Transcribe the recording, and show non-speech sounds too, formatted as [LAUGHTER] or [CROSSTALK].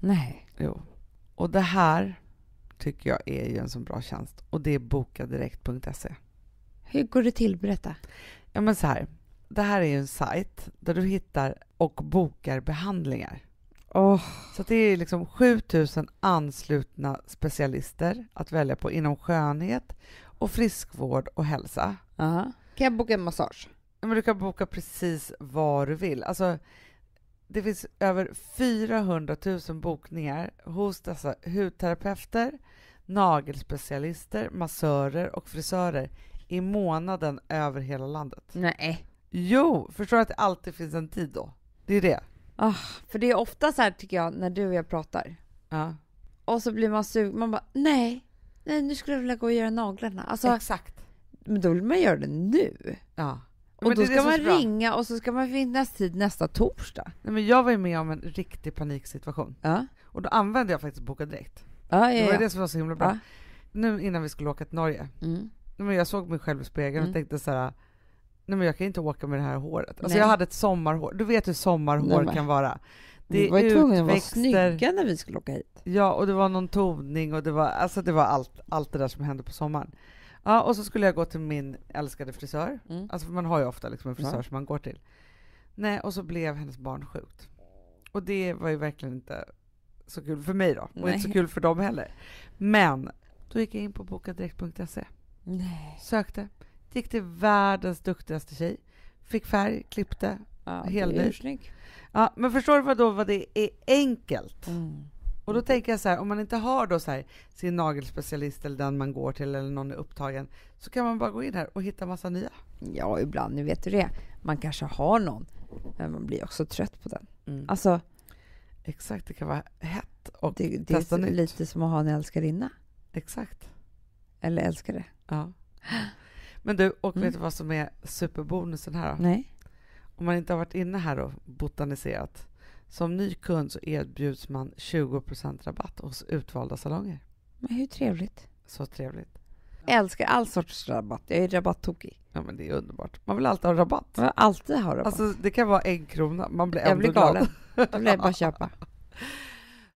Nej. Jo. Och det här tycker jag är ju en så bra tjänst och det är bokadirekt.se. Hur går det till? Berätta. Ja, men så här. Det här är ju en sajt där du hittar och bokar behandlingar. Oh. Så det är liksom 7000 anslutna specialister att välja på inom skönhet och friskvård och hälsa. Uh -huh. Kan jag boka en massage? Men du kan boka precis vad du vill. Alltså, det finns över 400 000 bokningar hos dessa hudterapeuter, nagelspecialister, massörer och frisörer i månaden över hela landet. Nej. Jo, förstår du att det alltid finns en tid då? Det är det. Oh, för det är ofta så här tycker jag, när du och jag pratar. Ja. Och så blir man sugen, man bara nej, nej nu skulle jag vilja gå och göra naglarna. Alltså, Exakt. Men då vill man göra det nu. Ja. Och då ska man ringa och så ska man finnas tid nästa torsdag. Nej, men jag var ju med om en riktig paniksituation. Ja. Och då använde jag faktiskt Boka Direkt. Ja, ja, det var det som var så himla bra. Nu innan vi skulle åka till Norge. Mm. Men jag såg mig själv i spegeln mm. och tänkte så här. Nej men jag kan inte åka med det här håret. Alltså jag hade ett sommarhår. Du vet hur sommarhår nej, kan vara. Det vi var ju tvungna att vara snygga när vi skulle åka hit. Ja, och det var någon toning och det var, alltså det var allt, allt det där som hände på sommaren. Ja, och så skulle jag gå till min älskade frisör. Mm. Alltså man har ju ofta liksom en frisör ja. som man går till. Nej, och så blev hennes barn sjukt. Och det var ju verkligen inte så kul för mig då, och Nej. inte så kul för dem heller. Men då gick jag in på bokadirekt.se. Sökte. Gick till världens duktigaste tjej. Fick färg, klippte, ja, hel Ja, men förstår du vad, då, vad det är enkelt? Mm. Och då tänker jag så här, om man inte har då så här, sin nagelspecialist eller den man går till eller någon är upptagen, så kan man bara gå in här och hitta massa nya. Ja, ibland, nu vet du det. Man kanske har någon, men man blir också trött på den. Mm. Alltså, Exakt, det kan vara hett och det, det är lite som att ha en älskarinna. Exakt. Eller älskare. Ja. Men du, och mm. vet du vad som är superbonusen här då? Nej. Om man inte har varit inne här och botaniserat, som ny kund så erbjuds man 20 rabatt hos utvalda salonger. Men hur trevligt? Så trevligt. Jag älskar all sorts rabatt. Jag är rabattokig. Ja, men det är underbart. Man vill alltid ha rabatt. Man vill alltid ha rabatt. Alltså, det kan vara en krona. Man blir ändå glad. jag blir galen. Då vill jag bara köpa. [LAUGHS]